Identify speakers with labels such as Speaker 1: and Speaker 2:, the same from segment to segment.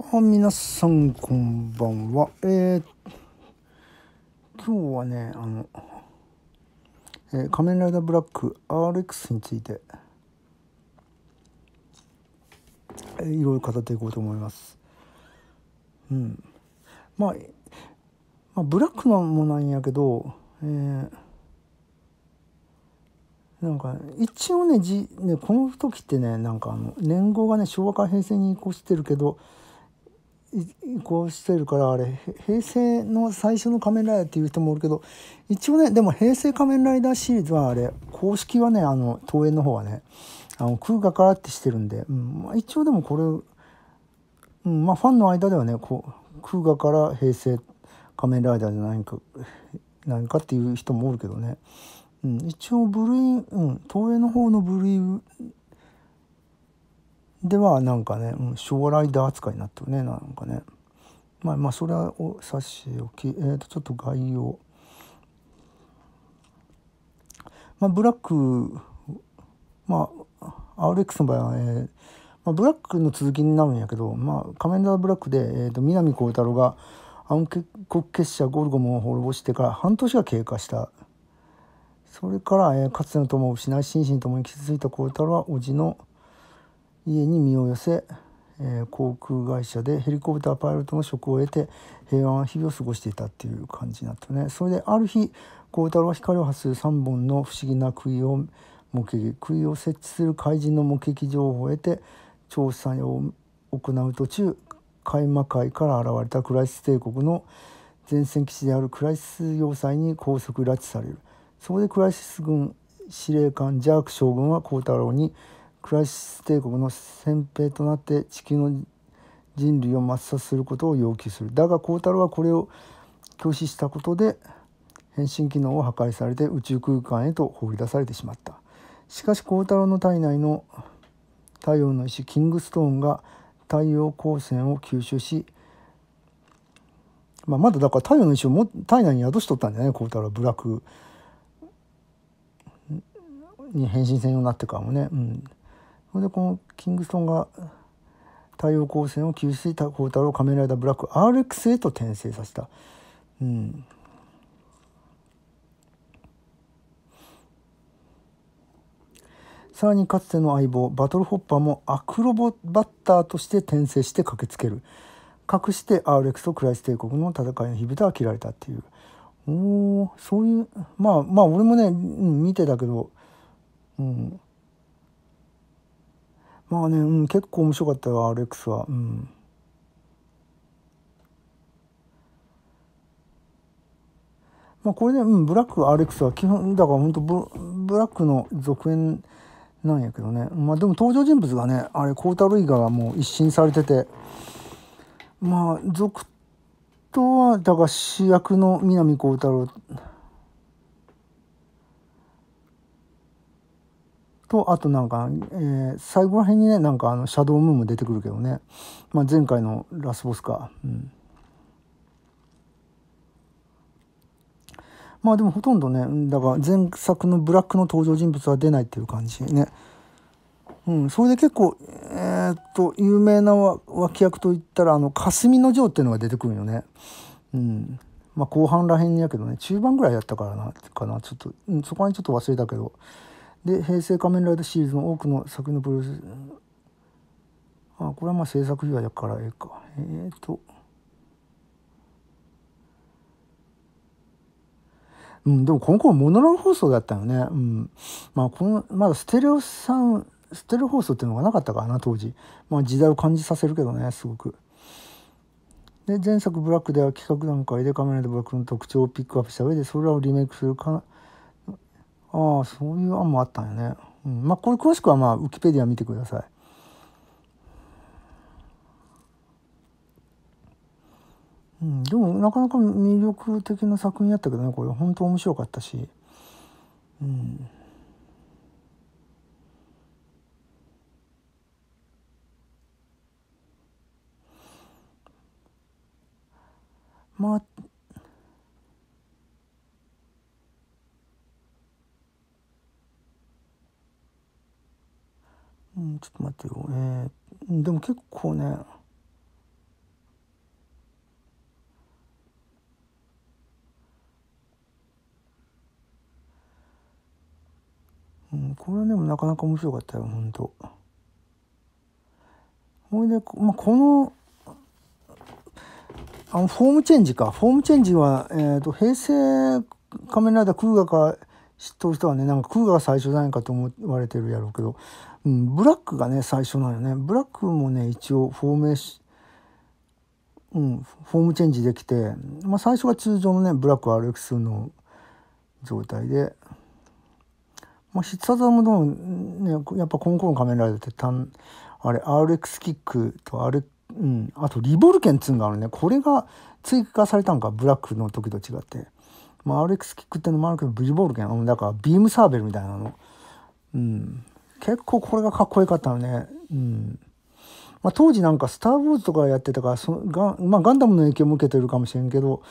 Speaker 1: は皆さんこんばんは。えー、今日はね、あの、えー、仮面ライダーブラック RX について、えー、いろいろ語っていこうと思います。うん。まあ、まあ、ブラックのもなんやけど、えー、なんか、一応ね、じね、この時ってね、なんかあの、年号がね、昭和から平成に移行してるけど、こうしてるからあれ平成の最初の仮面ライダーっていう人もおるけど一応ねでも平成仮面ライダーシリーズはあれ公式はねあの東映の方はねあの空画からってしてるんで、うんまあ、一応でもこれ、うんまあ、ファンの間ではねこう空画から平成仮面ライダーじゃないか何かっていう人もおるけどね、うん、一応ブルー、うん、東映の方のブルーではなんかね、うん、将来だ扱いになってるねなんかねまあまあそれを差し置き、えー、とちょっと概要まあブラックまあ RX の場合は、えーまあ、ブラックの続きになるんやけど、まあ、仮面ラダーブラックで、えー、と南光太郎が暗黒結社ゴルゴムを滅ぼしてから半年が経過したそれから、えー、かつての友を失い心身ともに傷ついた光太郎は叔父の家に身を寄せ、え航空会社でヘリコプターパイロットの職を得て平和な日々を過ごしていたっていう感じになったねそれである日孝太郎は光を発する3本の不思議な杭を目撃杭を設置する怪人の目撃情報を得て調査を行う途中開幕会から現れたクライス帝国の前線基地であるクライス要塞に拘束拉致されるそこでクライシス軍司令官ジャーク将軍は孝太郎に「クライシス帝国の先兵となって地球の人類を抹殺することを要求するだが孝太郎はこれを拒否したことで変身機能を破壊されて宇宙空間へと放り出されてしまったしかし孝太郎の体内の太陽の石キングストーンが太陽光線を吸収し、まあ、まだだから太陽の石をも体内に宿しとったんじゃない孝太郎はブラックに変身専用になってからもね、うん、それでこのキングストンが太陽光線を吸収し光太郎仮面ライダーブラック RX へと転生させた。うん、さらにかつての相棒バトルホッパーもアクロボバッターとして転生して駆けつける隠して RX とクライス帝国の戦いの火蓋は切られたっていうおそういうまあまあ俺もね見てたけど、うん、まあね、うん、結構面白かったよ RX は。うんまあ、これね、うん、ブラック RX は基本だから本当ブブラックの続編なんやけどね、まあ、でも登場人物がねあれ孝太郎以外はもう一新されててまあ続とはだから主役の南光太郎と、あとなんか、えー、最後ら辺にね、なんかあの、シャドウムーンも出てくるけどね。まあ、前回のラスボスか。うん。まあでもほとんどね、だから前作のブラックの登場人物は出ないっていう感じね。うん、それで結構、えー、っと、有名な脇役といったら、あの、霞の城っていうのが出てくるよね。うん。まあ後半らへんやけどね、中盤ぐらいやったからな、かな、ちょっと、うん、そこら辺ちょっと忘れたけど。で平成仮面ライダーシリーズの多くの作品のプロデュースあこれはまあ制作費がだからええかえー、っとうん、でも今後はモノローグ放送だったよね。うん。まあ、この、まだステレオさんステレオ放送っていうのがなかったからな、当時。まあ、時代を感じさせるけどね、すごく。で、前作ブラックでは企画段階でカメラでブラックの特徴をピックアップした上で、それらをリメイクするかな。ああそういう案もあったんやね、うん、まあこれ詳しくはまあウィキペディア見てくださいうん、でもなかなか魅力的な作品やったけどねこれ本当面白かったし、うん、まあうん、ちょっと待ってよ。えー、でも結構ね、うん、これはでもなかなか面白かったよ、ほんと。ほいで、まあ、この、あの、フォームチェンジか。フォームチェンジは、えっ、ー、と、平成仮面ライダー空ガか知っとる人はねなんか空が最初じゃないかと思われてるやろうけど、うん、ブラックがね最初なのよねブラックもね一応フォーメーシうん、フォームチェンジできて、まあ、最初が通常のねブラック RX の状態で、まあ、必殺技もどうねやっぱ今後の仮面ライダーってたんあれ RX キックと r うん、あとリボルケンっつうのがあるねこれが追加されたんかブラックの時と違ってまあ、RX キックってのもあるけど、ブリボールけん。だから、ビームサーベルみたいなの。うん。結構これがかっこよかったのね。うん。まあ、当時なんか、スター・ウォーズとかやってたから、そのガンまあ、ガンダムの影響も受けてるかもしれんけど、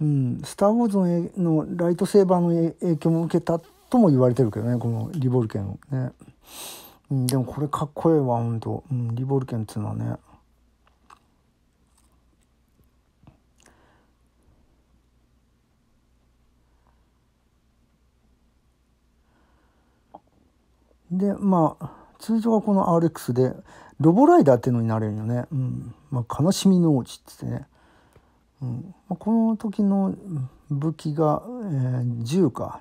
Speaker 1: うん、スター・ウォーズのライトセーバーの影響も受けたとも言われてるけどね、このリボルケンをね。うん、でもこれかっこええわ、ほんと。うん、リボルケンっつうのはね。でまあ通常はこの RX でロボライダーっていうのになれるよね、うんまあ、悲しみの王子っつってね、うんまあ、この時の武器が、えー、銃か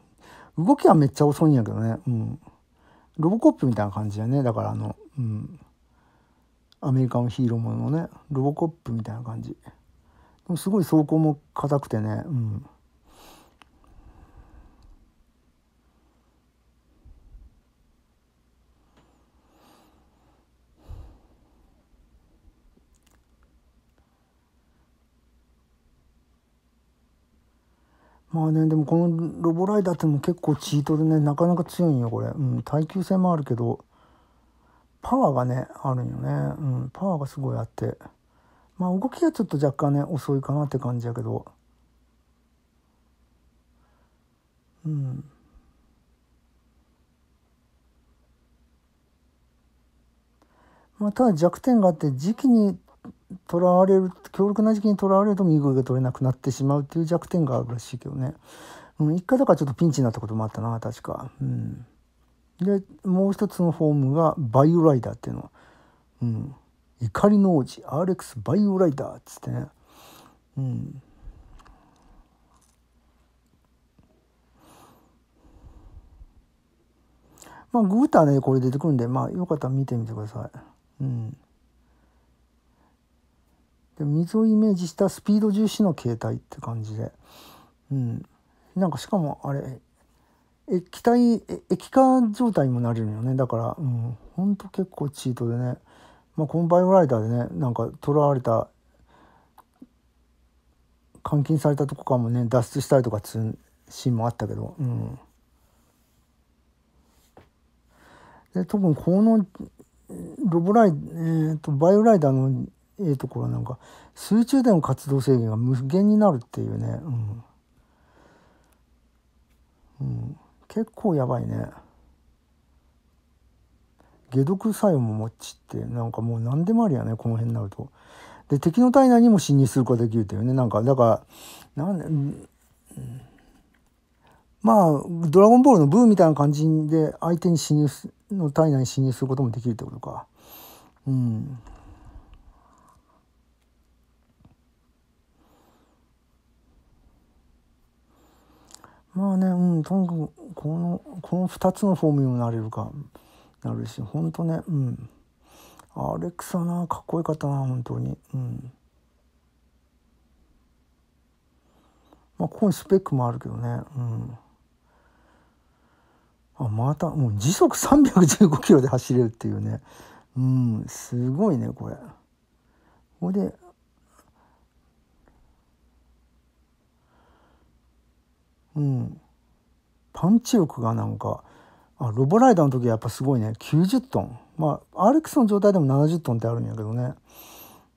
Speaker 1: 動きはめっちゃ遅いんやけどね、うん、ロボコップみたいな感じよねだからあの、うん、アメリカのヒーローものねロボコップみたいな感じすごい走行も硬くてね、うんまあねでもこのロボライダーっても結構チートでねなかなか強いんよこれ、うん、耐久性もあるけどパワーがねあるんよね、うん、パワーがすごいあってまあ動きはちょっと若干ね遅いかなって感じやけどうんまあ、ただ弱点があって時期にとらわれる強力な時期にとらわれると身動きが取れなくなってしまうっていう弱点があるらしいけどね、うん、一回だからちょっとピンチになったこともあったな確か、うん、でもう一つのフォームがバイオライダーっていうの、うん、怒りの王子 RX バイオライダーっつってね、うん、まあグーターねこれ出てくるんでまあよかったら見てみてください。うんで水をイメージしたスピード重視の携帯って感じで、うん、なんかしかもあれ液体液化状態にもなれるよねだから、うん、ほんと結構チートでね、まあ、このバイオライダーでねなんか囚われた監禁されたとこかもね脱出したりとかつうシーンもあったけど、うん、で多分このロボライ、えーとバイオライダーのいいところはなんか水中での活動制限が無限になるっていうね、うん、うん、結構やばいね解毒作用も持ちってなんかもう何でもありやねこの辺になると。で敵の体内にも侵入することができるというねなんかだからなん、うんまあ、ドラゴンボールのブーみたいな感じで相手に侵入す、の体内に侵入することもできるってことか。うん。まあね、うん、とにかくこのこの2つのフォームにもなれるかなるし本当ねうんアレクサなかっこよかったな本当にうん。まあ、ここにスペックもあるけどね、うん、あまたもう時速315キロで走れるっていうね、うん、すごいねこれ。これでうん、パンチ力がなんかあロボライダーの時はやっぱすごいね90トンまあ RX の状態でも70トンってあるんやけどね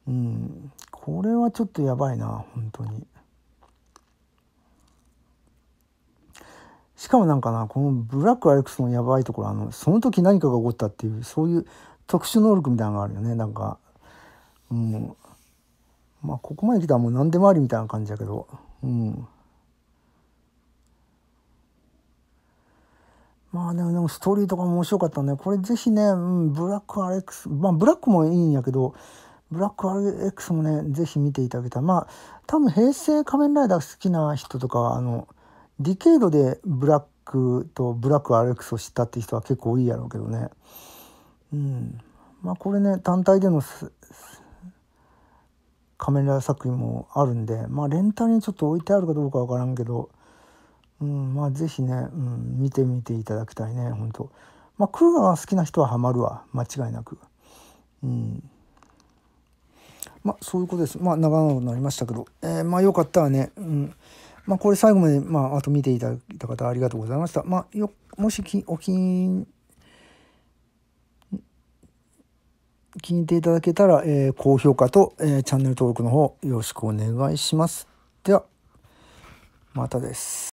Speaker 1: うんこれはちょっとやばいな本当にしかもなんかなこのブラック RX のやばいところあのその時何かが起こったっていうそういう特殊能力みたいなのがあるよねなんかうんまあここまで来たらもう何でもありみたいな感じやけどうんまあもでもストーリーとかも面白かったんで、これぜひね、うん、ブラック RX、まあブラックもいいんやけど、ブラック RX もね、ぜひ見ていただけたら、まあ、多分平成仮面ライダー好きな人とかあの、ディケードでブラックとブラック RX を知ったっていう人は結構多いやろうけどね。うん。まあこれね、単体での仮面ライダー作品もあるんで、まあレンタルにちょっと置いてあるかどうかわからんけど、うんまあ是非ね、うん、見てみていただきたいね本当まあクーガが好きな人はハマるわ間違いなく。うんまあそういうことです。まあ長々になりましたけど、えー、まあよかったらね、うん、まあこれ最後まで、まああと見ていただいた方ありがとうございました。まあよ、もしきお気に聞いていただけたら、えー、高評価と、えー、チャンネル登録の方よろしくお願いします。では、またです。